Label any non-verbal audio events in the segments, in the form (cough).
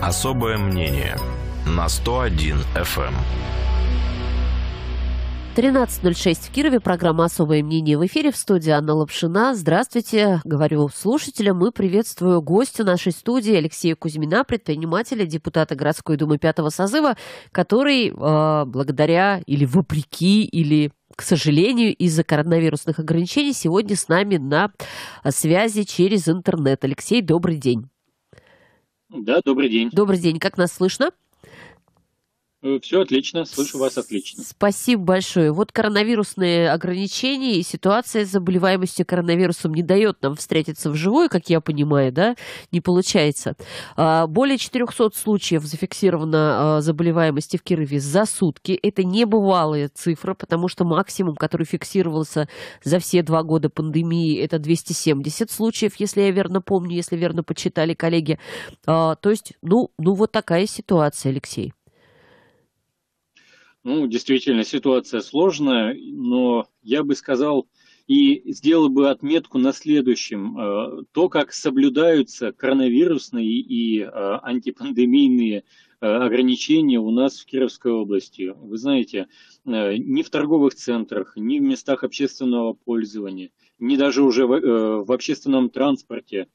Особое мнение на 101 FM. 13.06 в Кирове. Программа «Особое мнение» в эфире. В студии Анна Лапшина. Здравствуйте. Говорю слушателям Мы приветствую гостя нашей студии Алексея Кузьмина, предпринимателя, депутата городской думы пятого созыва, который э, благодаря или вопреки, или к сожалению, из-за коронавирусных ограничений сегодня с нами на связи через интернет. Алексей, добрый день. Да, добрый день. Добрый день. Как нас слышно? Э, все отлично, слышу вас отлично. Спасибо большое. Вот коронавирусные ограничения и ситуация с заболеваемостью коронавирусом не дает нам встретиться вживую, как я понимаю, да? Не получается. А, более 400 случаев зафиксировано а, заболеваемости в Кирове за сутки. Это небывалая цифра, потому что максимум, который фиксировался за все два года пандемии, это 270 случаев, если я верно помню, если верно почитали коллеги. А, то есть, ну, ну вот такая ситуация, Алексей. Ну, действительно, ситуация сложная, но я бы сказал и сделал бы отметку на следующем. Э, то, как соблюдаются коронавирусные и а, антипандемийные э, ограничения у нас в Кировской области. Вы знаете, э, ни в торговых центрах, ни в местах общественного пользования, ни даже уже в общественном транспорте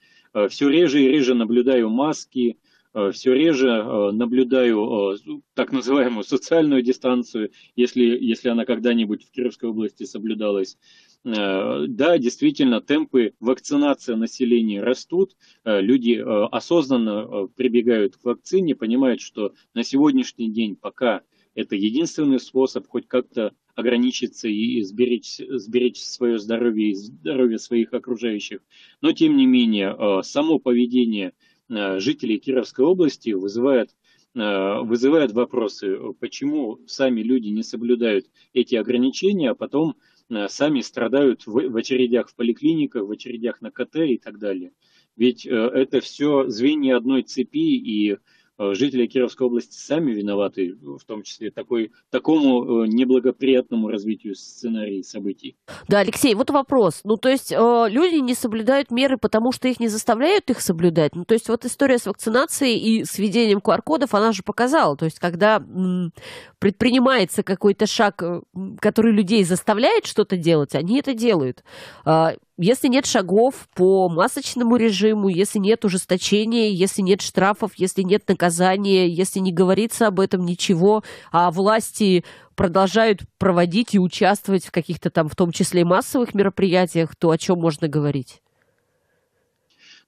все реже и реже наблюдаю маски, Э, все реже э, наблюдаю э, так называемую социальную дистанцию, если, если она когда-нибудь в Кировской области соблюдалась. Да, действительно, темпы вакцинации населения растут, люди осознанно прибегают к вакцине, понимают, что на сегодняшний день пока это единственный способ хоть как-то ограничиться и сберечь, сберечь свое здоровье и здоровье своих окружающих. Но тем не менее, само поведение – Э, жителей Кировской области вызывает э, вызывает вопросы, почему сами люди не соблюдают эти ограничения, а потом э, сами страдают в очередях в поликлиниках, в очередях на КТ и так далее. Ведь это все звенья одной цепи, и Э, жители Кировской области сами виноваты, в том числе такой, такому э, неблагоприятному развитию сценарий событий. Да, Алексей, вот вопрос. Ну, то есть э, люди не соблюдают меры, потому что их не заставляют их соблюдать? Ну, то есть вот история с вакцинацией и с введением QR-кодов, она же показала. То есть когда м, предпринимается какой-то шаг, э, который людей заставляет что-то делать, они это делают. Э, если нет шагов по масочному режиму, если нет ужесточения, если нет штрафов, если нет наказания, если не говорится об этом ничего, а власти продолжают проводить и участвовать в каких-то там, в том числе и массовых мероприятиях, то о чем можно говорить?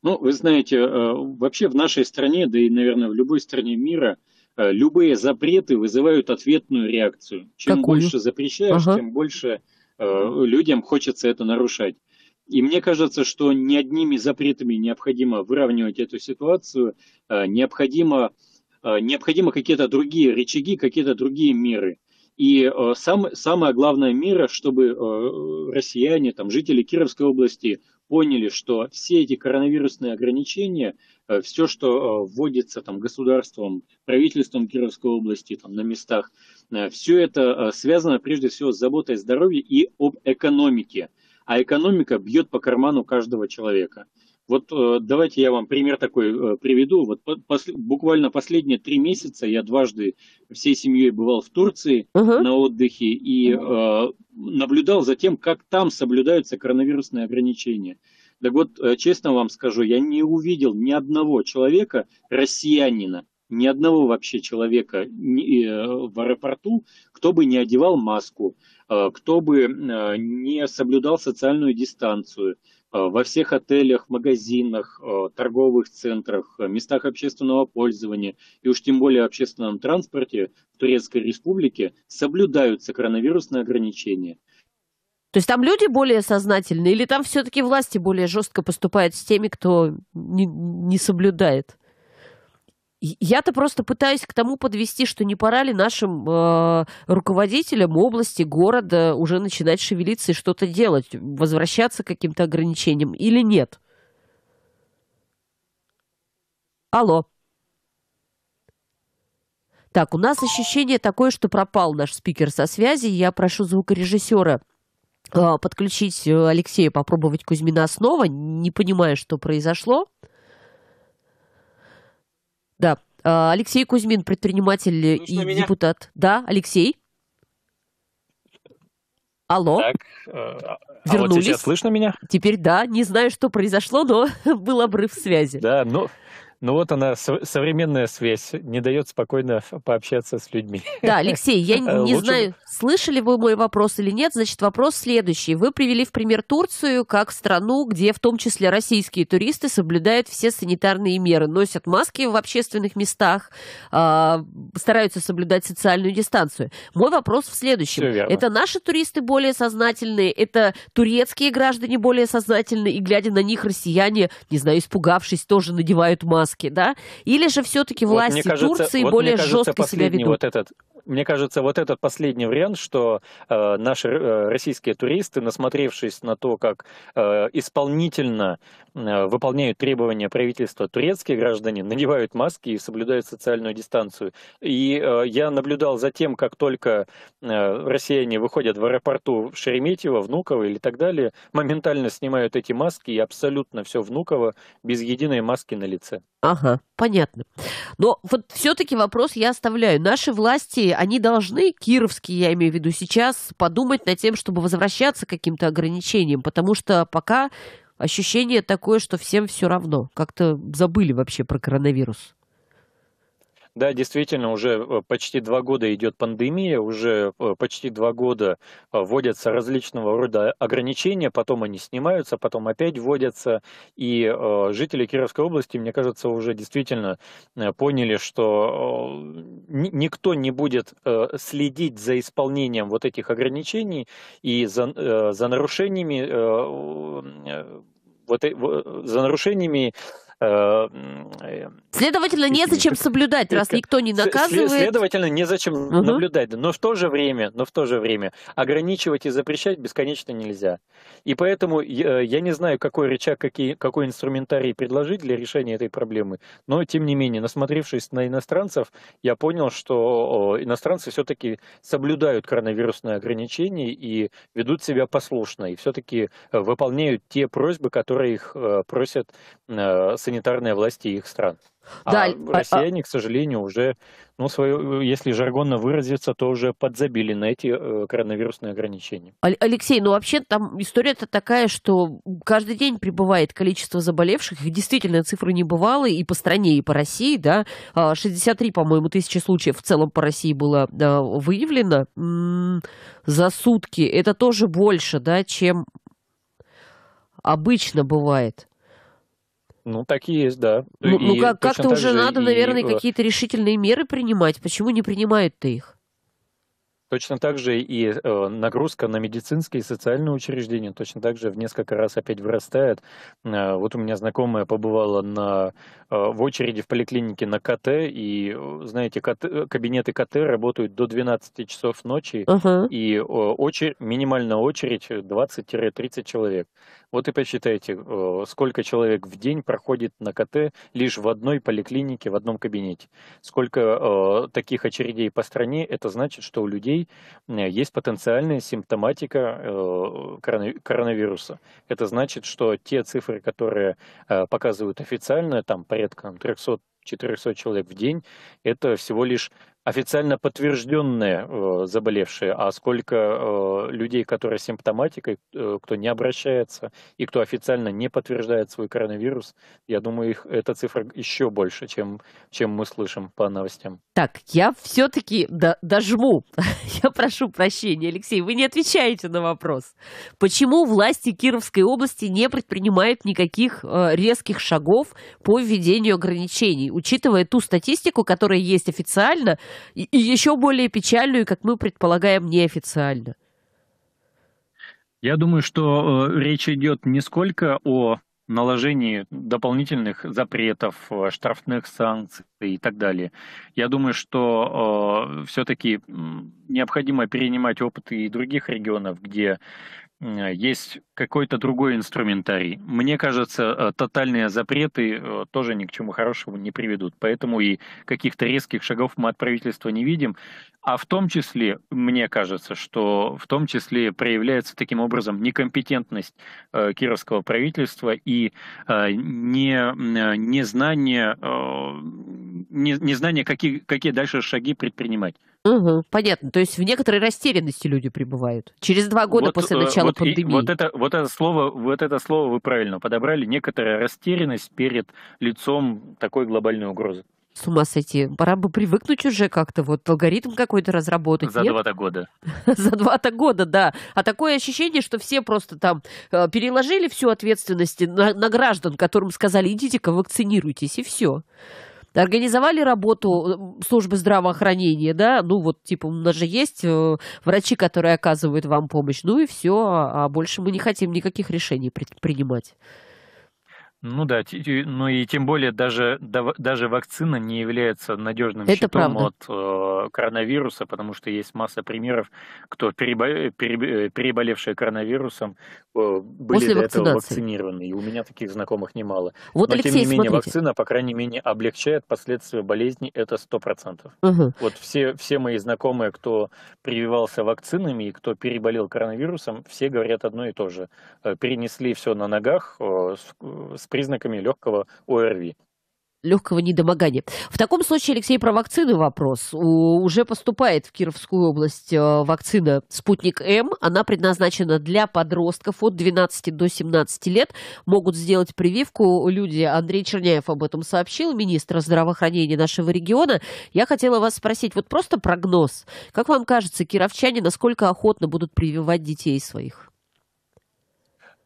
Ну, вы знаете, э, вообще в нашей стране, да и, наверное, в любой стране мира, э, любые запреты вызывают ответную реакцию. Чем Какую? больше запрещаешь, ага. тем больше э, людям хочется это нарушать. И мне кажется, что ни одними запретами необходимо выравнивать эту ситуацию, э, необходимо, э, необходимо какие-то другие рычаги, какие-то другие меры. И э, сам, самая главная мера, чтобы россияне, там, жители Кировской области поняли, что все эти коронавирусные ограничения, все, что вводится там, государством, правительством Кировской области там, на местах, все это связано прежде всего с заботой о здоровье и об экономике а экономика бьет по карману каждого человека. Вот э, давайте я вам пример такой э, приведу. Вот пос, буквально последние три месяца я дважды всей семьей бывал в Турции угу. на отдыхе и э, наблюдал за тем, как там соблюдаются коронавирусные ограничения. Так вот, э, честно вам скажу, я не увидел ни одного человека, россиянина, ни одного вообще человека э, в аэропорту, кто бы не одевал маску, э, кто бы э, не соблюдал социальную дистанцию. Во всех отелях, магазинах, торговых центрах, местах общественного пользования и уж тем более общественном транспорте в Турецкой Республике соблюдаются коронавирусные ограничения. То есть там люди более сознательны, или там все-таки власти более жестко поступают с теми, кто не, не соблюдает? Я-то просто пытаюсь к тому подвести, что не пора ли нашим э, руководителям области, города уже начинать шевелиться и что-то делать, возвращаться к каким-то ограничениям или нет. Алло. Так, у нас ощущение такое, что пропал наш спикер со связи. Я прошу звукорежиссера э, подключить э, Алексея, попробовать Кузьмина снова, не понимая, что произошло. Да. А, Алексей Кузьмин, предприниматель Слышно ну, и меня? депутат. Да, Алексей. Алло. Так, э, а, а Вернулись. Алло, сейчас слышно меня? Теперь да. Не знаю, что произошло, но (laughs) был обрыв связи. Да, ну, но... Ну вот она, современная связь, не дает спокойно пообщаться с людьми. Да, Алексей, я э, не Лучше... знаю, слышали вы мой вопрос или нет, значит, вопрос следующий. Вы привели в пример Турцию как страну, где в том числе российские туристы соблюдают все санитарные меры, носят маски в общественных местах, а, стараются соблюдать социальную дистанцию. Мой вопрос в следующем. Это наши туристы более сознательные, это турецкие граждане более сознательные, и глядя на них, россияне, не знаю, испугавшись, тоже надевают маски, сказки, да? Или же все-таки власти вот, кажется, Турции вот, более кажется, жестко себя ведут? Вот этот, мне кажется, вот этот последний вариант, что э, наши э, российские туристы, насмотревшись на то, как э, исполнительно э, выполняют требования правительства турецкие граждане, надевают маски и соблюдают социальную дистанцию. И э, я наблюдал за тем, как только э, россияне выходят в аэропорту Шереметьево, Внуково или так далее, моментально снимают эти маски и абсолютно все Внуково без единой маски на лице. Ага, понятно. Но вот все-таки вопрос я оставляю. Наши власти, они должны, кировские я имею в виду сейчас, подумать над тем, чтобы возвращаться к каким-то ограничениям, потому что пока ощущение такое, что всем все равно. Как-то забыли вообще про коронавирус. Да, действительно, уже э, почти два года идет пандемия, уже э, почти два года э, вводятся различного рода ограничения, потом они снимаются, потом опять вводятся. И жители Кировской области, мне кажется, уже действительно поняли, что никто не будет следить за исполнением вот этих ограничений и за, за нарушениями вот, за нарушениями Э, следовательно, незачем соблюдать, раз никто не наказывает. Следовательно, незачем угу. наблюдать. Но в то же время, но в то же время ограничивать и запрещать бесконечно нельзя. И поэтому э, я не знаю, какой рычаг, какие, какой инструментарий предложить для решения этой проблемы. Но, тем не менее, насмотревшись на иностранцев, я понял, что иностранцы все-таки соблюдают коронавирусные ограничения и ведут себя послушно, и все-таки э, выполняют те просьбы, которые их просят санитарные власти их стран. А да, а, а россияне, а... к сожалению, уже, ну, свое, если жаргонно выразиться, то уже подзабили на эти э, коронавирусные ограничения. Алексей, ну вообще там история-то такая, что каждый день прибывает количество заболевших, их действительно цифры не бывало и по стране, и по России, да, 63, по-моему, тысячи случаев в целом по России было да, выявлено за сутки. Это тоже больше, да, чем обычно бывает. Ну, так и есть, да. Ну, ну как, как-то уже надо, и... наверное, какие-то решительные меры принимать. Почему не принимают-то их? Точно так же и э, нагрузка на медицинские и социальные учреждения точно так же в несколько раз опять вырастает. Э, вот у меня знакомая побывала на, э, в очереди в поликлинике на КТ, и, знаете, КТ, кабинеты КТ работают до 12 часов ночи, uh-huh. и очередь минимальная очередь 20-30 человек. Вот и посчитайте, сколько человек в день проходит на КТ лишь в одной поликлинике, в одном кабинете. Сколько таких очередей по стране, это значит, что у людей есть потенциальная симптоматика э, коронавируса. Это значит, что те цифры, которые э, показывают официально, там порядка 300 400 человек в день, это всего лишь официально подтвержденные э, заболевшие, а сколько э, людей, которые симптоматикой, э, кто не обращается и кто официально не подтверждает свой коронавирус, я думаю, их эта цифра еще больше, чем, чем мы слышим по новостям. Так, я все-таки до, дожму. (laughs) я прошу прощения, Алексей, вы не отвечаете на вопрос. Почему власти Кировской области не предпринимают никаких резких шагов по введению ограничений, учитывая ту статистику, которая есть официально, и, еще более печальную, как мы предполагаем, неофициально. Я думаю, что э, речь идет не сколько о наложении дополнительных запретов, э, штрафных санкций и так далее. Я думаю, что э, все-таки необходимо перенимать опыт и других регионов, где Э, есть какой-то другой инструментарий. Мне кажется, э, тотальные запреты э, тоже ни к чему хорошему не приведут. Поэтому и каких-то резких шагов мы от правительства не видим. А в том числе, мне кажется, что в том числе проявляется таким образом некомпетентность э, кировского правительства и э, не, незнание, э, незнание, какие, какие дальше шаги предпринимать. Угу, понятно. То есть в некоторой растерянности люди пребывают. Через два года вот, после э, начала вот, пандемии. И, вот это, вот это слово, вот это слово вы правильно подобрали. Некоторая растерянность перед лицом такой глобальной угрозы. С ума сойти. Пора бы привыкнуть уже как-то, вот алгоритм какой-то разработать. За два-то года. (laughs) За два-то года, да. А такое ощущение, что все просто там э, переложили всю ответственность на, на граждан, которым сказали, идите-ка вакцинируйтесь, и все организовали работу э, службы здравоохранения, да, ну вот, типа, у нас же есть э, врачи, которые оказывают вам помощь, ну и все, а, а больше мы не хотим никаких решений принимать. Ну да, ну и тем более даже, даже вакцина не является надежным Это щитом правда. от э, коронавируса, потому что есть масса примеров, кто э, э, переболевший коронавирусом были После до этого вакцинированы. И у меня таких знакомых немало. Вот, Но Алексей, тем не менее смотрите. вакцина, по крайней мере, облегчает последствия болезни. Это 100%. Угу. Вот все, все мои знакомые, кто прививался вакцинами и кто переболел коронавирусом, все говорят одно и то же. Перенесли все на ногах с признаками легкого ОРВИ легкого недомогания. В таком случае, Алексей, про вакцины вопрос. У, уже поступает в Кировскую область э, вакцина «Спутник М». Она предназначена для подростков от 12 до 17 лет. Могут сделать прививку люди. Андрей Черняев об этом сообщил, министр здравоохранения нашего региона. Я хотела вас спросить, вот просто прогноз. Как вам кажется, кировчане насколько охотно будут прививать детей своих?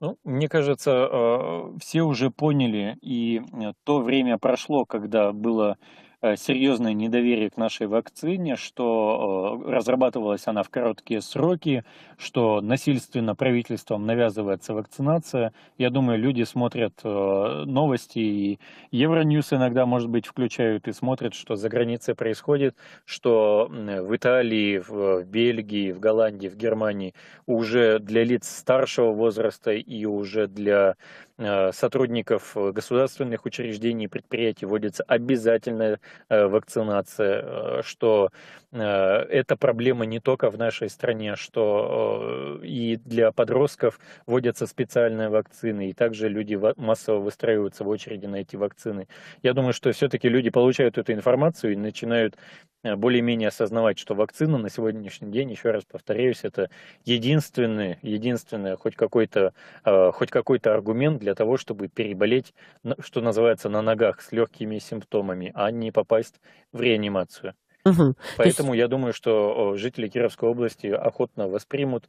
Ну, мне кажется, э, все уже поняли, и э, то время прошло, когда было Э, серьезное недоверие к нашей вакцине, что э, разрабатывалась она в короткие сроки, что насильственно правительством навязывается вакцинация. Я думаю, люди смотрят э, новости и Евроньюз иногда, может быть, включают и смотрят, что за границей происходит, что в Италии, в Бельгии, в Голландии, в Германии уже для лиц старшего возраста и уже для Э, сотрудников э, государственных учреждений и предприятий вводится обязательная э, вакцинация, что эта проблема не только в нашей стране, что и для подростков вводятся специальные вакцины, и также люди массово выстраиваются в очереди на эти вакцины. Я думаю, что все-таки люди получают эту информацию и начинают более-менее осознавать, что вакцина на сегодняшний день, еще раз повторяюсь, это единственный, единственное хоть какой-то хоть какой-то аргумент для для того, чтобы переболеть, что называется, на ногах с легкими симптомами, а не попасть в реанимацию. Угу. Поэтому есть... я думаю, что жители Кировской области охотно воспримут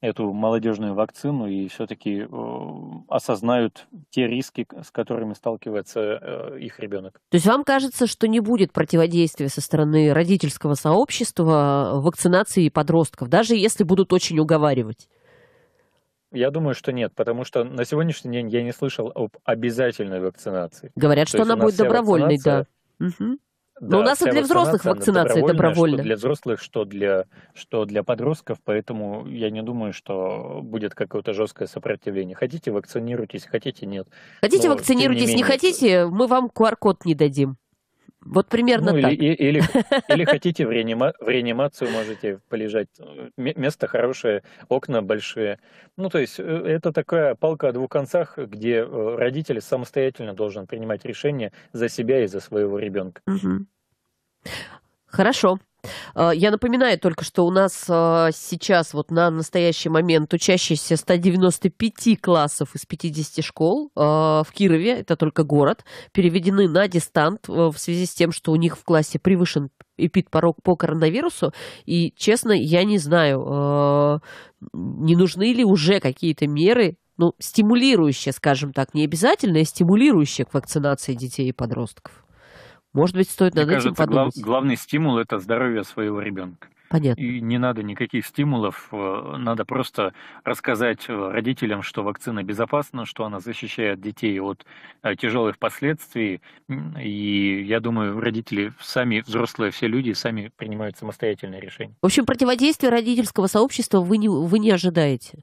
эту молодежную вакцину и все-таки осознают те риски, с которыми сталкивается э, их ребенок. То есть вам кажется, что не будет противодействия со стороны родительского сообщества вакцинации подростков, даже если будут очень уговаривать? Я думаю, что нет, потому что на сегодняшний день я не слышал об обязательной вакцинации. Говорят, То что она будет добровольной, да. Угу. Да, Но у нас и для взрослых вакцинация добровольна. Что для взрослых, что для, что для подростков, поэтому я не думаю, что будет какое-то жесткое сопротивление. Хотите, вакцинируйтесь, хотите, нет. Хотите, Но, вакцинируйтесь, не, менее... не хотите, мы вам QR-код не дадим. Вот примерно ну, так. Или, или, (laughs) или хотите в, реанима, в реанимацию можете полежать. Место хорошее, окна большие. Ну, то есть э, это такая палка о двух концах, где э, родитель самостоятельно должен принимать решение за себя и за своего ребенка. Угу. Хорошо. А, я напоминаю только, что у нас а, сейчас вот на настоящий момент учащиеся 195 классов из 50 школ а, в Кирове, это только город, переведены на дистант в связи с тем, что у них в классе превышен эпид-порог по коронавирусу. И, честно, я не знаю, не нужны ли уже какие-то меры ну, стимулирующие, скажем так, не обязательное, стимулирующее к вакцинации детей и подростков. Может быть, стоит над Мне этим кажется, подумать. Глав, главный стимул это здоровье своего ребенка. Понятно. И не надо никаких стимулов, э, надо просто рассказать э, родителям, что вакцина безопасна, что она защищает детей от э, тяжелых последствий. И я думаю, родители сами, взрослые все люди, сами принимают самостоятельные решения. В общем, противодействие родительского сообщества вы не, вы не ожидаете?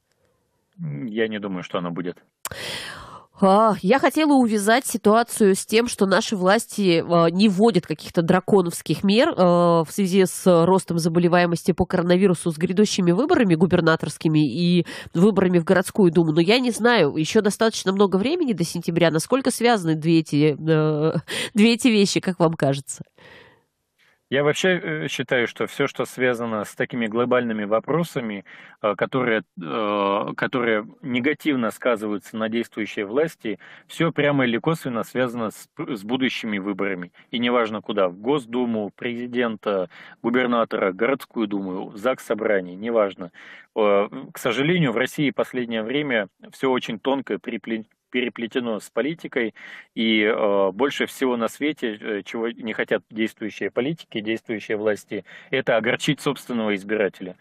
Я не думаю, что оно будет. А, я хотела увязать ситуацию с тем, что наши власти а, не вводят каких-то драконовских мер а, в связи с ростом заболеваемости по коронавирусу, с грядущими выборами губернаторскими и выборами в городскую думу. Но я не знаю, еще достаточно много времени до сентября. Насколько связаны две эти, (laughs) две эти вещи, как вам кажется? Я вообще э, считаю, что все, что связано с такими глобальными вопросами, э, которые, э, которые негативно сказываются на действующей власти, все прямо или косвенно связано с, с будущими выборами. И неважно куда, в Госдуму, президента, губернатора, городскую думу, ЗАГС собраний, неважно. К сожалению, в России последнее время все очень тонко приплетено переплетено с политикой, и э, больше всего на свете, э, чего не хотят действующие политики, действующие власти, это огорчить собственного избирателя.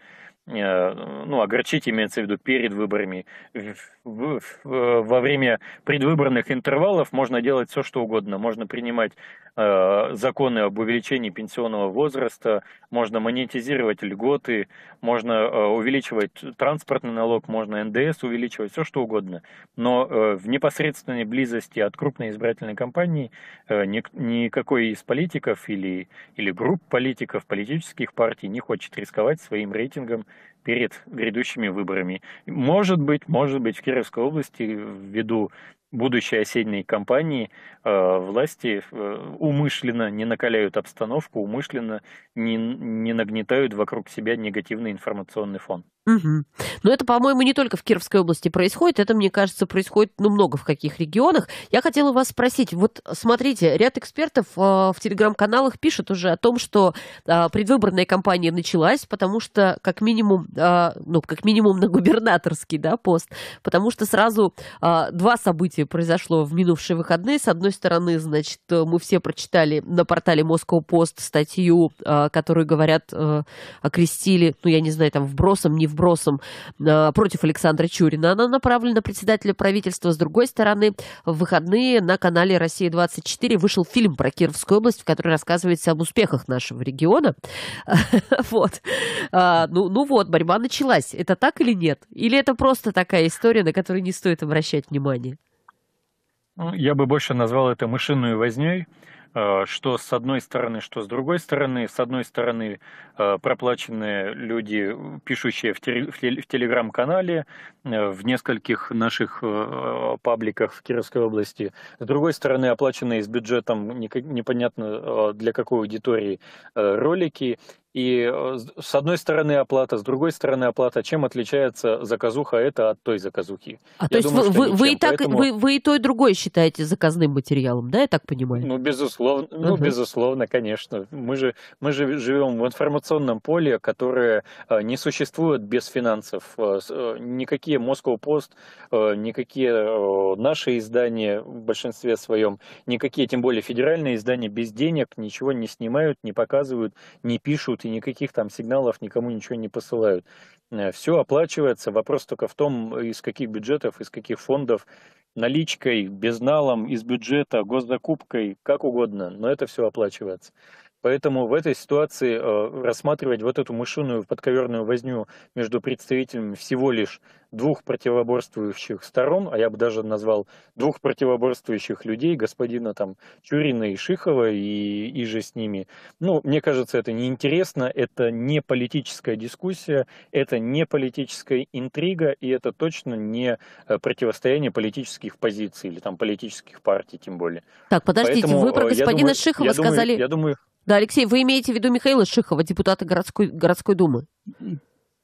Э, ну, огорчить, имеется в виду, перед выборами. Э, во время предвыборных интервалов можно делать все, что угодно. Можно принимать э, законы об увеличении пенсионного возраста, можно монетизировать льготы, можно увеличивать транспортный налог, можно НДС увеличивать, все что угодно. Но в непосредственной близости от крупной избирательной кампании никакой из политиков или, или групп политиков, политических партий не хочет рисковать своим рейтингом перед грядущими выборами. Может быть, может быть, в Кировской области ввиду будущей осенней кампании э, власти э, умышленно не накаляют обстановку, умышленно не, не нагнетают вокруг себя негативный информационный фон. Угу. Но это, по-моему, не только в Кировской области происходит. Это, мне кажется, происходит ну, много в каких регионах. Я хотела вас спросить. Вот смотрите, ряд экспертов э, в телеграм-каналах пишут уже о том, что э, предвыборная кампания началась, потому что как минимум, э, ну, как минимум на губернаторский да, пост, потому что сразу э, два события произошло в минувшие выходные. С одной стороны, значит, мы все прочитали на портале Moscow Post статью, э, которую, говорят, э, окрестили, ну, я не знаю, там, вбросом, не вбросом э, против Александра Чурина. Она направлена на председателя правительства. С другой стороны, в выходные на канале «Россия-24» вышел фильм про Кировскую область, в котором рассказывается об успехах нашего региона. (laughs) Вот. А, ну, ну вот, борьба началась. Это так или нет? Или это просто такая история, на которую не стоит обращать внимание? Ну, я бы больше назвал это мышиную возней. Э, что с одной стороны, что с другой стороны. С одной стороны, э, проплаченные люди, пишущие в телеграм-канале, э, в нескольких наших пабликах в Кировской области. С другой стороны, оплаченные с бюджетом непонятно для какой аудитории ролики. И э, с одной стороны оплата, с другой стороны оплата. Чем отличается заказуха это от той заказухи? А я то есть думаю, вы, вы, и так, Поэтому... вы, вы и то, и другое считаете заказным материалом, да, я так понимаю? Ну, безусловно, uh-huh. ну, безусловно конечно. Мы же, мы же живем в информационном поле, которое э, не существует без финансов. Э, никакие Moscow Post, никакие наши издания в большинстве своем, никакие, тем более федеральные издания без денег ничего не снимают, не показывают, не пишут и никаких там сигналов никому ничего не посылают. Э, все оплачивается, вопрос только в том, из каких бюджетов, из каких фондов, наличкой, безналом, из бюджета, госзакупкой, как угодно, но это все оплачивается. Поэтому в этой ситуации э, рассматривать вот эту мышиную подковерную возню между представителями всего лишь двух противоборствующих сторон, а я бы даже назвал двух противоборствующих людей, господина там Чурина и Шихова, и, и же с ними. Ну, мне кажется, это неинтересно, это не политическая дискуссия, это не политическая интрига, и это точно не э, противостояние политических позиций или там политических партий, тем более. Так, подождите, Поэтому, вы про э, господина я Шихова я сказали... я думаю, да, Алексей, вы имеете в виду Михаила Шихова, депутата городской, городской думы?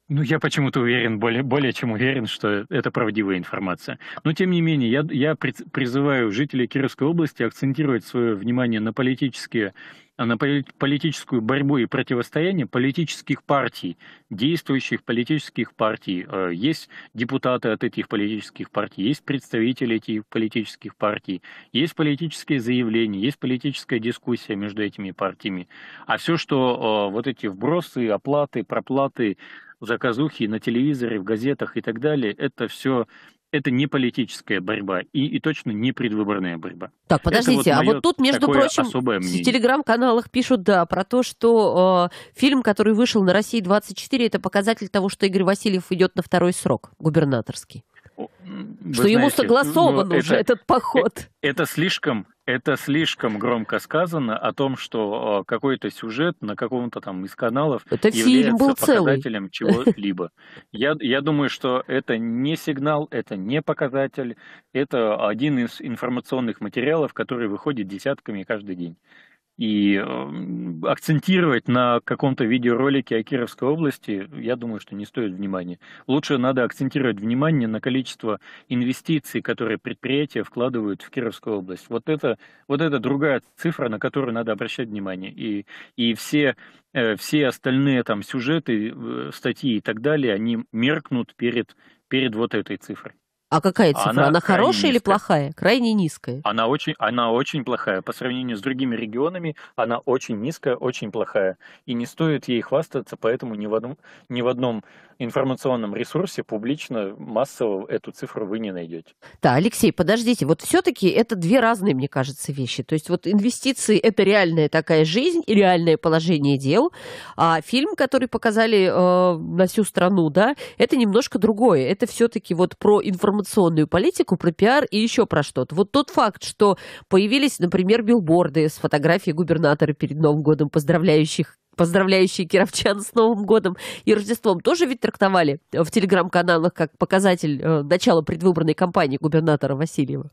Ну, я почему-то уверен, более, более чем уверен, что это правдивая информация. Но, тем не менее, я, я призываю жителей Кировской области акцентировать свое внимание на политические на политическую борьбу и противостояние политических партий, действующих политических партий. Э, есть депутаты от этих политических партий, есть представители этих политических партий, есть политические заявления, есть политическая дискуссия между этими партиями. А все, что э, вот эти вбросы, оплаты, проплаты, заказухи на телевизоре, в газетах и так далее, это все это не политическая борьба и, и точно не предвыборная борьба. Так, подождите, вот а вот тут, между прочим, в телеграм-каналах пишут, да, про то, что э, фильм, который вышел на России 24, это показатель того, что Игорь Васильев идет на второй срок губернаторский. Вы что знаете, ему ну, согласован ну, уже это, этот э, поход. это слишком это слишком громко сказано о том, что э, какой-то сюжет на каком-то там из каналов это является был показателем (laughs) чего-либо. Я, я думаю, что это не сигнал, это не показатель, это один из информационных материалов, который выходит десятками каждый день. И эм, акцентировать на каком-то видеоролике о Кировской области, я думаю, что не стоит внимания. Лучше надо акцентировать внимание на количество инвестиций, которые предприятия вкладывают в Кировскую область. Вот это, вот это другая цифра, на которую надо обращать внимание. И, и все, э, все остальные там сюжеты, э, статьи и так далее, они меркнут перед, перед вот этой цифрой. А какая цифра? Она, она хорошая или плохая? Крайне низкая. Она очень, она очень плохая. По сравнению с другими регионами, она очень низкая, очень плохая. И не стоит ей хвастаться, поэтому ни в одном, ни в одном информационном ресурсе публично, массово эту цифру вы не найдете. Да, Алексей, подождите, вот все-таки это две разные, мне кажется, вещи. То есть вот инвестиции – это реальная такая жизнь, реальное положение дел, а фильм, который показали э, на всю страну, да, это немножко другое. Это все-таки вот про информационную информационную политику, про пиар и еще про что-то. Вот тот факт, что появились, например, билборды с фотографией губернатора перед Новым годом, поздравляющих поздравляющие кировчан с Новым годом и Рождеством, тоже ведь трактовали э, в телеграм-каналах как показатель э, начала предвыборной кампании губернатора Васильева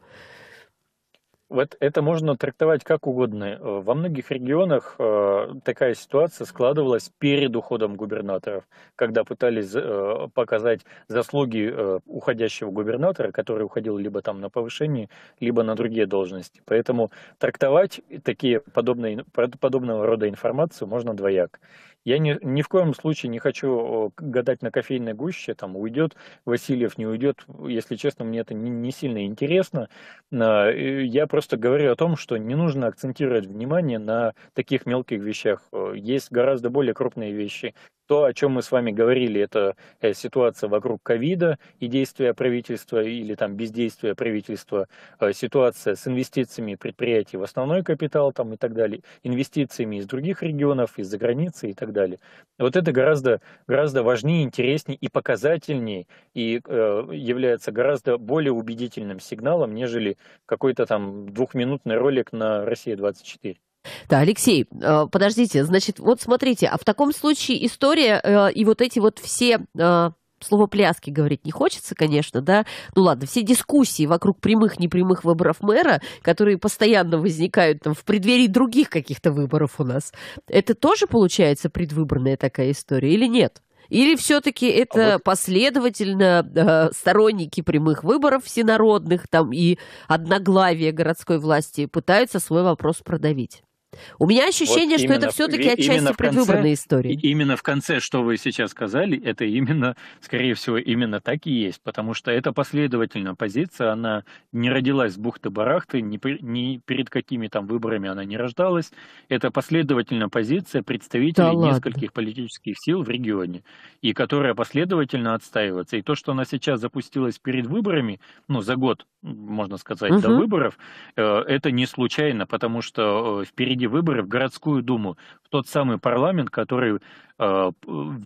вот это можно трактовать как угодно. Э, во многих регионах э, такая ситуация складывалась перед уходом губернаторов, когда пытались э, показать заслуги уходящего губернатора, который уходил либо там на повышение, либо на другие должности. Поэтому трактовать такие подобные, подобного рода информацию можно двояк. Я ни, ни в коем случае не хочу гадать на кофейной гуще, там уйдет Васильев, не уйдет. Если честно, мне это не, не сильно интересно. А, я просто говорю о том, что не нужно акцентировать внимание на таких мелких вещах. Есть гораздо более крупные вещи. То, о чем мы с вами говорили, это э, ситуация вокруг ковида и действия правительства или там бездействия правительства, э, ситуация с инвестициями предприятий в основной капитал там и так далее, инвестициями из других регионов, из-за границы и так далее. Вот это гораздо, гораздо важнее, интереснее и показательнее, и э, является гораздо более убедительным сигналом, нежели какой-то там двухминутный ролик на «Россия-24». Да, Алексей, э, подождите, значит, вот смотрите, а в таком случае история э, и вот эти вот все э, слово пляски говорить не хочется, конечно, да. Ну ладно, все дискуссии вокруг прямых, непрямых выборов мэра, которые постоянно возникают там в преддверии других каких-то выборов у нас, это тоже получается предвыборная такая история или нет? Или все-таки а это а вот... последовательно э, сторонники прямых выборов всенародных там и одноглавие городской власти пытаются свой вопрос продавить? У меня ощущение, вот что это все-таки отчасти предвыборная история. Именно в конце, что вы сейчас сказали, это именно, скорее всего, именно так и есть, потому что это последовательная позиция, она не родилась с бухты-барахты, ни, ни перед какими там выборами она не рождалась, это последовательная позиция представителей да нескольких ладно. политических сил в регионе, и которая последовательно отстаивается. И то, что она сейчас запустилась перед выборами, ну, за год, можно сказать, угу. до выборов, э, это не случайно, потому что э, впереди итоге выборы в городскую думу, в тот самый парламент, который э,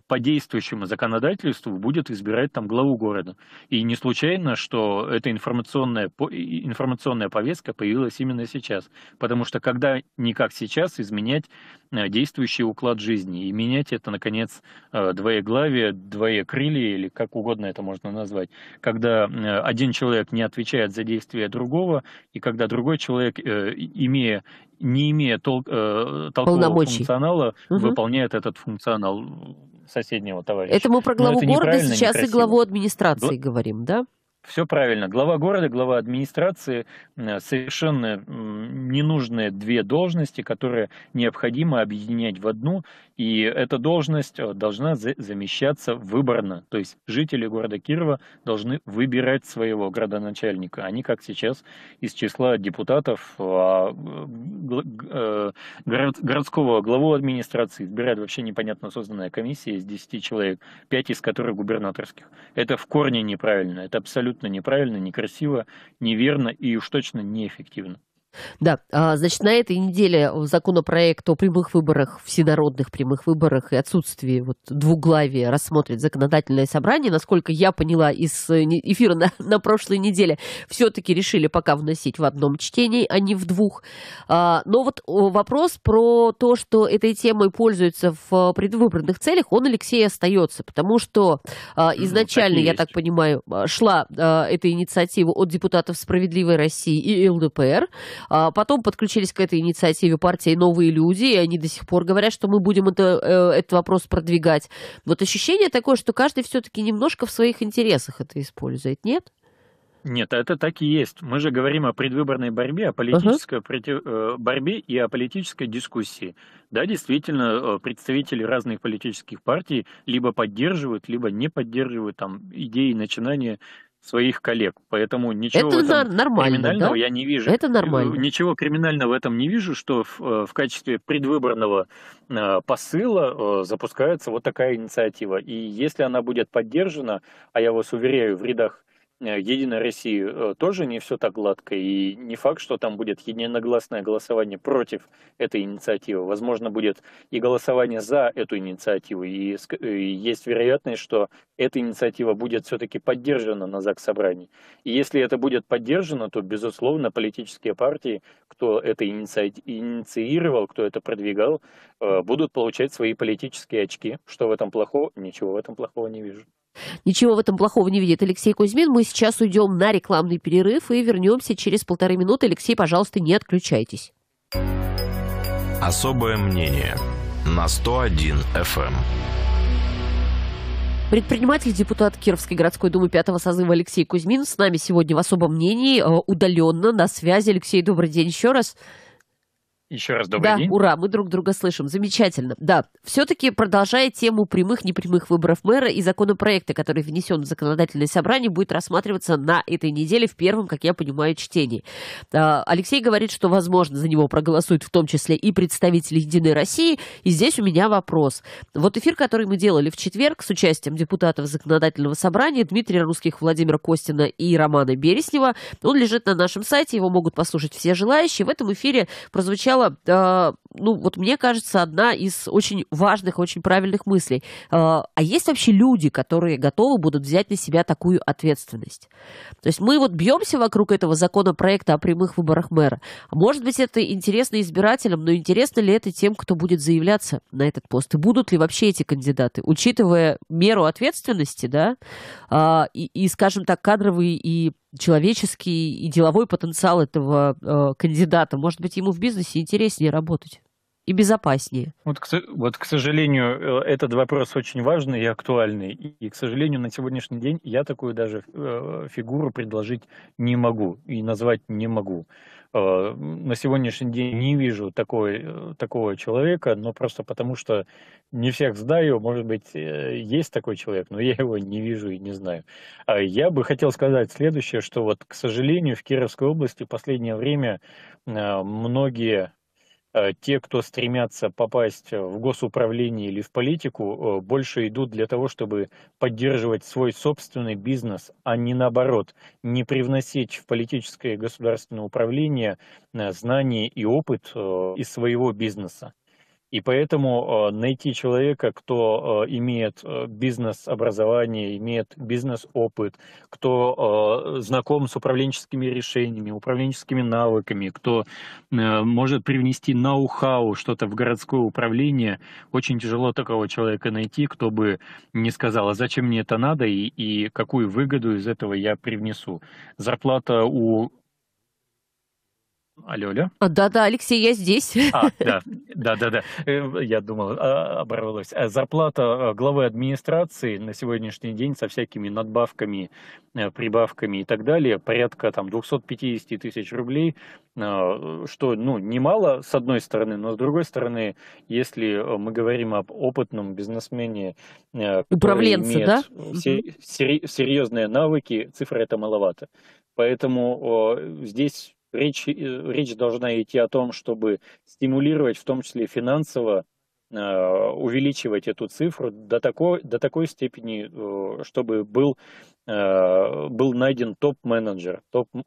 по действующему законодательству будет избирать там главу города. И не случайно, что эта информационная, информационная повестка появилась именно сейчас, потому что когда никак сейчас изменять Э, действующий уклад жизни и менять это, наконец, э, двоеглавие, двоекрылье или как угодно это можно назвать, когда э, один человек не отвечает за действия другого и когда другой человек, имея не имея тол толкового функционала, угу. выполняет этот функционал соседнего товарища. Это мы про главу города сейчас и главу администрации да? говорим, да? Все правильно. Глава города, глава администрации совершенно ненужные две должности, которые необходимо объединять в одну и эта должность э, должна замещаться выборно. То есть жители города Кирова должны выбирать своего градоначальника. Они, как сейчас, из числа депутатов а, город, городского главу администрации избирает вообще непонятно созданная комиссия из 10 человек, 5 из которых губернаторских. Это в корне неправильно, это абсолютно неправильно, некрасиво, неверно и уж точно неэффективно. Да, а, значит, на этой неделе законопроект о прямых выборах, всенародных прямых выборах и отсутствии вот двуглавия рассмотрит законодательное собрание. Насколько я поняла из э, эфира на, (laughs) на прошлой неделе, все-таки решили пока вносить в одном чтении, а не в двух. А, но вот вопрос про то, что этой темой пользуются в э, предвыборных целях, он, Алексей, остается, потому что а, ну, изначально, ну, я есть. так понимаю, шла эта инициатива от депутатов «Справедливой России» и ЛДПР. А потом подключились к этой инициативе партии «Новые люди», и они до сих пор говорят, что мы будем это, э, этот вопрос продвигать. Вот ощущение такое, что каждый все-таки немножко в своих интересах это использует, нет? Нет, это так и есть. Мы же говорим о предвыборной борьбе, о политической uh-huh. борьбе и о политической дискуссии. Да, действительно, э, представители разных политических партий либо поддерживают, либо не поддерживают там идеи начинания своих коллег. Поэтому ничего это нормально, криминального да? я не вижу. Это нормально. Э, ничего криминального в этом не вижу, что в, э, в качестве предвыборного э, посыла запускается вот такая инициатива. И если она будет поддержана, а я вас уверяю, в рядах Э, Единой России э, тоже не все так гладко, и не факт, что там будет единогласное голосование против этой инициативы. Возможно, будет и голосование за эту инициативу, и э, есть вероятность, что эта инициатива будет все-таки поддержана на ЗАГС собрании. И если это будет поддержано, то, безусловно, политические партии, кто это инициировал, кто это продвигал, будут получать свои политические очки. Что в этом плохого? Ничего в этом плохого не вижу ничего в этом плохого не видит Алексей Кузьмин. Мы сейчас уйдем на рекламный перерыв и вернемся через полторы минуты. Алексей, пожалуйста, не отключайтесь. Особое мнение на 101 FM. Эм. Предприниматель, депутат Кировской городской думы пятого созыва Алексей Кузьмин с нами сегодня в особом мнении, э, удаленно, на связи. Алексей, добрый день еще раз. Еще раз добрый да, день. Ура, мы друг друга слышим. Замечательно. Да, все-таки продолжая тему прямых, непрямых выборов мэра и законопроекта, который внесен в законодательное собрание, будет рассматриваться на этой неделе в первом, как я понимаю, чтении. А, Алексей говорит, что, возможно, за него проголосуют в том числе и представители «Единой России». И здесь у меня вопрос. Вот эфир, который мы делали в четверг с участием депутатов законодательного собрания Дмитрия Русских, Владимира Костина и Романа Береснева, он лежит на нашем сайте, его могут послушать все желающие. В этом эфире прозвучало сказала, а, ну вот мне кажется, одна из очень важных, очень правильных мыслей. А, а есть вообще люди, которые готовы будут взять на себя такую ответственность? То есть мы вот бьемся вокруг этого законопроекта о прямых выборах мэра. Может быть, это интересно избирателям, но интересно ли это тем, кто будет заявляться на этот пост? И будут ли вообще эти кандидаты, учитывая меру ответственности, да, а, и, и, скажем так, кадровые и человеческий и деловой потенциал этого э, кандидата. Может быть, ему в бизнесе интереснее работать и безопаснее? Вот, вот, к сожалению, э, этот вопрос очень важный и актуальный. И, к сожалению, на сегодняшний день я такую даже э, фигуру предложить не могу и назвать не могу. Э, на сегодняшний день не вижу такой, такого человека, но просто потому, что не всех знаю, может быть, есть такой человек, но я его не вижу и не знаю. А я бы хотел сказать следующее, что вот, к сожалению, в Кировской области в последнее время многие Э, те, кто стремятся попасть в госуправление или в политику, э, больше идут для того, чтобы поддерживать свой собственный бизнес, а не наоборот, не привносить в политическое и государственное управление э, знания и опыт из своего бизнеса. И поэтому э, найти человека, кто э, имеет э, бизнес-образование, имеет бизнес-опыт, кто знаком с управленческими решениями, управленческими навыками, кто может привнести ноу-хау, что-то в городское управление, очень тяжело такого человека найти, кто бы не сказал, а зачем мне это надо и, и какую выгоду из этого я привнесу. Зарплата у Алло, алло. А, да-да, Алексей, я здесь. А, да, да-да-да, э, я думал, а, оборвалось. Э, зарплата э, главы администрации на сегодняшний день со всякими надбавками, прибавками и так далее, порядка там 250 тысяч рублей, что, ну, немало, с одной стороны, но с другой стороны, если мы говорим об опытном бизнесмене, управленце, да? серьезные навыки, цифры это маловато. Поэтому здесь речь, э, речь должна идти о том, чтобы стимулировать, в том числе финансово, э, увеличивать эту цифру до такой, до такой степени, э, чтобы был, был найден топ-менеджер,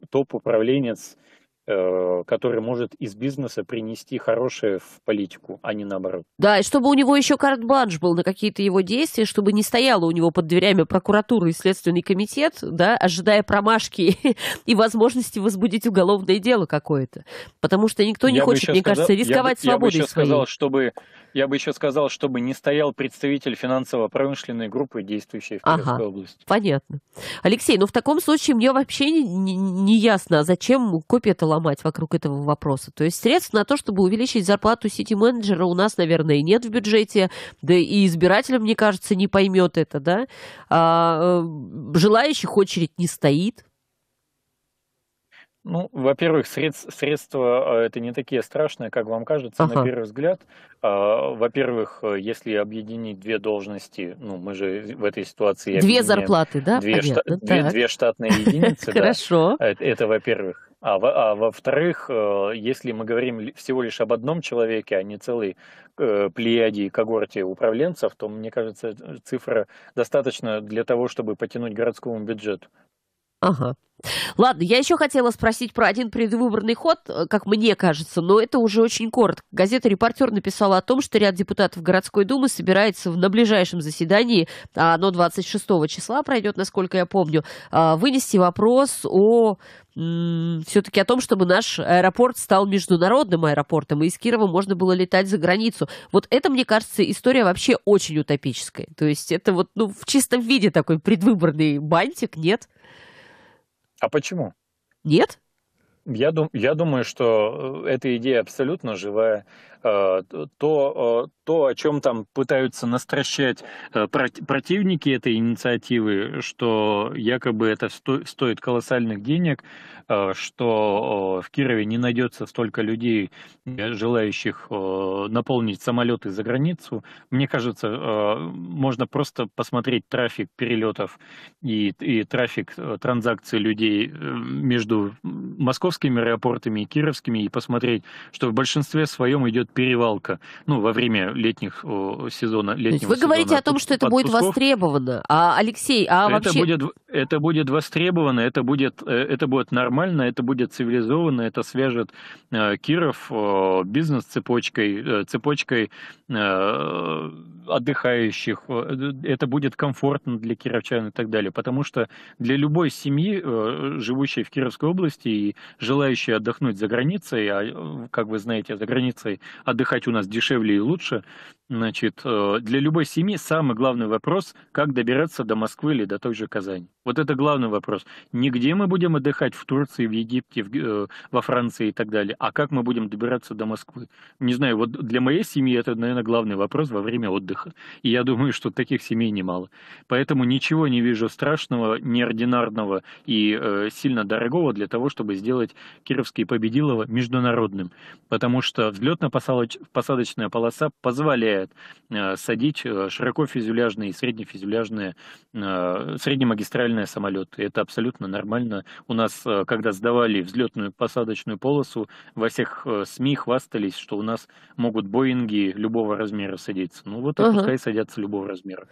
топ-управленец, топ Э, который может из бизнеса принести хорошее в политику, а не наоборот. Да, и чтобы у него еще карт-бланш был на какие-то его действия, чтобы не стояло у него под дверями прокуратура и Следственный комитет, да, ожидая промашки (laughs) и возможности возбудить уголовное дело какое-то. Потому что никто не я хочет, мне сказал, кажется, рисковать я бы, свободой я бы сейчас своей. сказал, чтобы я бы еще сказал, чтобы не стоял представитель финансово-промышленной группы, действующей в Кировской ага, области. Понятно. Алексей, ну в таком случае мне вообще не, не, ясно, а зачем копия-то ломать вокруг этого вопроса? То есть средств на то, чтобы увеличить зарплату сити-менеджера у нас, наверное, и нет в бюджете, да и избирателям, мне кажется, не поймет это, да? А, э, желающих очередь не стоит, ну, во-первых, средств, средства э, это не такие страшные, как вам кажется, ага. на первый взгляд. А, во-первых, э, если объединить две должности, ну, мы же в этой ситуации... Две зарплаты, да? Две, Понятно, шта- две, две штатные (laughs) единицы, Хорошо. Э, это во-первых. А, во- а во-вторых, если мы говорим всего лишь об одном человеке, а не целой плеяде и когорте управленцев, то, мне кажется, цифра достаточно для того, чтобы потянуть городскому бюджету. Ага. Ладно, я еще хотела спросить про один предвыборный ход, э, как мне кажется, но это уже очень коротко. Газета «Репортер» написала о том, что ряд депутатов городской думы собирается в, на ближайшем заседании, а оно 26 числа пройдет, насколько я помню, а, вынести вопрос о все-таки о том, чтобы наш аэропорт стал международным аэропортом, и из Кирова можно было летать за границу. Вот это, мне кажется, история вообще очень утопическая. То есть это вот ну, в чистом виде такой предвыборный бантик, нет? А почему? Нет? Я, дум, я думаю, что э, эта идея абсолютно живая. Э, то, э, то, о чем там пытаются настращать э, противники этой инициативы, что якобы это стоит колоссальных денег, что в Кирове не найдется столько людей, желающих наполнить самолеты за границу. Мне кажется, можно просто посмотреть трафик перелетов и, и трафик транзакций людей между московскими аэропортами и кировскими и посмотреть, что в большинстве своем идет перевалка, ну, во время летних о, сезона, летнего Вы сезона говорите о том, что это будет востребовано. А, Алексей, а вообще... Это будет, это будет востребовано, это будет, э, это будет нормально, это будет цивилизованно, это свяжет э, Киров э, бизнес цепочкой, э, цепочкой э, отдыхающих, э, это будет комфортно для кировчан и так далее, потому что для любой семьи, э, живущей в Кировской области и желающей отдохнуть за границей, а, э, как вы знаете, за границей отдыхать у нас дешевле и лучше, Значит, э, для любой семьи самый главный вопрос, как добираться до Москвы или до той же Казани. Вот это главный вопрос. Не где мы будем отдыхать в Турции, в Египте, в, э, во Франции и так далее, а как мы будем добираться до Москвы. Не знаю, вот для моей семьи это, наверное, главный вопрос во время отдыха. И я думаю, что таких семей немало. Поэтому ничего не вижу страшного, неординарного и э, сильно дорогого для того, чтобы сделать Кировский Победилово международным. Потому что взлетно-посадочная полоса позволяет мешает э, садить э, широкофюзеляжные и среднефюзеляжные, э, среднемагистральные самолеты. Это абсолютно нормально. У нас, когда сдавали взлетную посадочную полосу, во всех СМИ хвастались, что у нас могут Боинги любого размера садиться. Ну вот и ага. пускай садятся любого размера.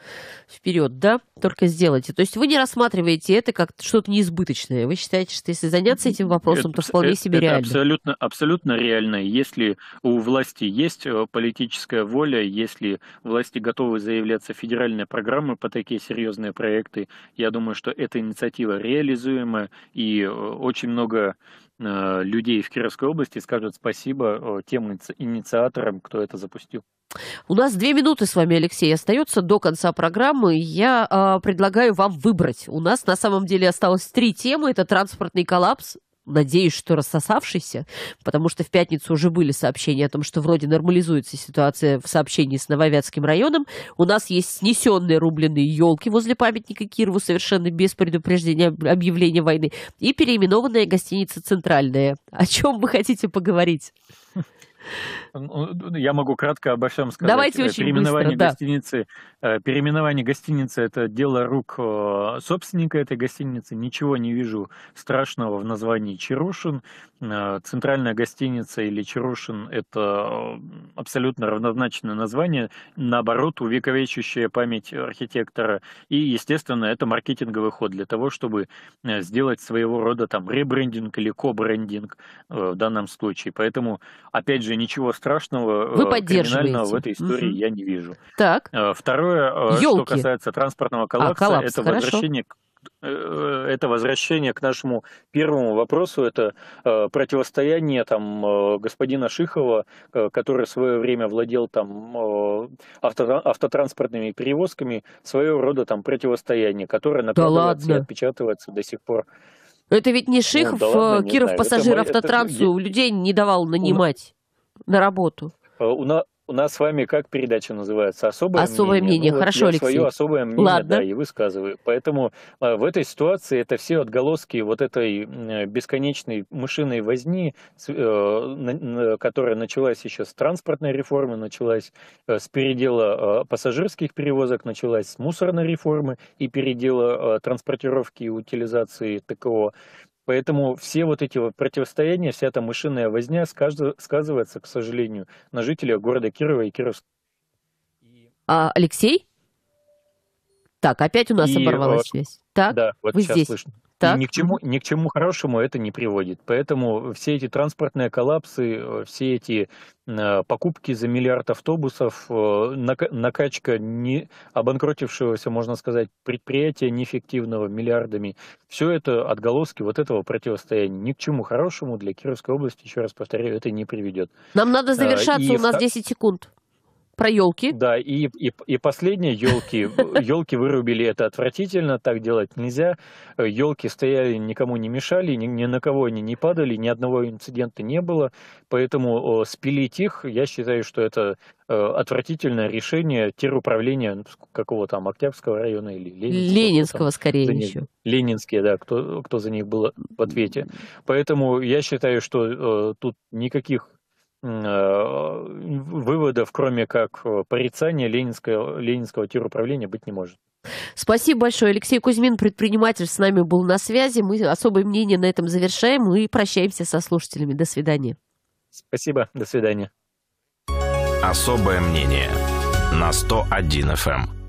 Вперед, да? Только сделайте. То есть вы не рассматриваете это как что-то неизбыточное. Вы считаете, что если заняться этим вопросом, это, то вполне себе это реально. Абсолютно, абсолютно реально. Если у власти есть политическая воля, если власти готовы заявляться федеральные программы по такие серьезные проекты, я думаю, что эта инициатива реализуема, и э, очень много э, людей в Кировской области скажут спасибо э, тем инициаторам, кто это запустил. У нас две минуты с вами, Алексей, остается до конца программы. Я э, предлагаю вам выбрать. У нас на самом деле осталось три темы. Это транспортный коллапс, Надеюсь, что рассосавшийся, потому что в пятницу уже были сообщения о том, что вроде нормализуется ситуация в сообщении с Нововятским районом. У нас есть снесенные рубленые елки возле памятника Кирову совершенно без предупреждения объявления войны и переименованная гостиница «Центральная». О чем вы хотите поговорить? Ну, я могу кратко обо всем сказать. Давайте э, очень переименование быстро, гостиницы, да. Э, переименование гостиницы – это дело рук э, собственника этой гостиницы. Ничего не вижу страшного в названии Чарушин. Центральная гостиница или Чарушин – это абсолютно равнозначное название, наоборот, увековечивающее память архитектора. И, естественно, это маркетинговый ход для того, чтобы сделать своего рода там ребрендинг или кобрендинг в данном случае. Поэтому, опять же, же ничего страшного, э, Вы криминального в этой истории угу. я не вижу. Так. Э, второе, э, Ёлки. что касается транспортного а, коллапса, а, коллапс, это хорошо. возвращение к это возвращение к нашему первому вопросу, это э, противостояние там э, господина Шихова, э, который в свое время владел там э, авто, автотранспортными перевозками, своего рода там противостояние, которое накладывается да отпечатывается до сих пор. это ведь не Шихов, ну, да ладно, Киров знаю. пассажир это, это, людей не давал нанимать на работу? Э, у нас, у нас с вами как передача называется? Особое, особое мнение. мнение. Ну, Хорошо, вот я Алексей. свое особое мнение, Ладно. да, и высказываю. Поэтому э, в этой ситуации это все отголоски вот этой э, бесконечной мышиной возни, э, на, на, которая началась еще с транспортной реформы, началась э, с передела э, пассажирских перевозок, началась с мусорной реформы и передела э, транспортировки и утилизации ТКО. Поэтому все вот эти вот противостояния, вся эта мышиная возня сказывается, к сожалению, на жителях города Кирова и Кировска. А, Алексей? Так, опять у нас и, оборвалась э, связь. Так, да, вот вы здесь. Слышно. Так. Ни, к чему, ни к чему хорошему это не приводит. Поэтому все эти транспортные коллапсы, э, все эти э, покупки за миллиард автобусов, э, накачка не обанкротившегося, можно сказать, предприятия неэффективного миллиардами, все это отголоски вот этого противостояния. Ни к чему хорошему для Кировской области, еще раз повторяю, это не приведет. Нам надо а, завершаться, И у нас 10 секунд про елки. Да, и, и, и последние елки. Елки (laughs) вырубили, это отвратительно, так делать нельзя. Елки стояли, никому не мешали, ни, ни на кого они не падали, ни одного инцидента не было. Поэтому спилить их, я считаю, что это э, отвратительное решение теруправления ну, какого там Октябрьского района или Ленинского. Ленинского там, скорее них, еще. Ленинские, да, кто, кто за них был в ответе. Поэтому я считаю, что э, тут никаких Э, выводов, кроме как э, порицания ленинского, ленинского теруправления быть не может. Спасибо большое. Алексей Кузьмин, предприниматель, с нами был на связи. Мы особое мнение на этом завершаем и прощаемся со слушателями. До свидания. Спасибо. До свидания. Особое мнение на 101 FM.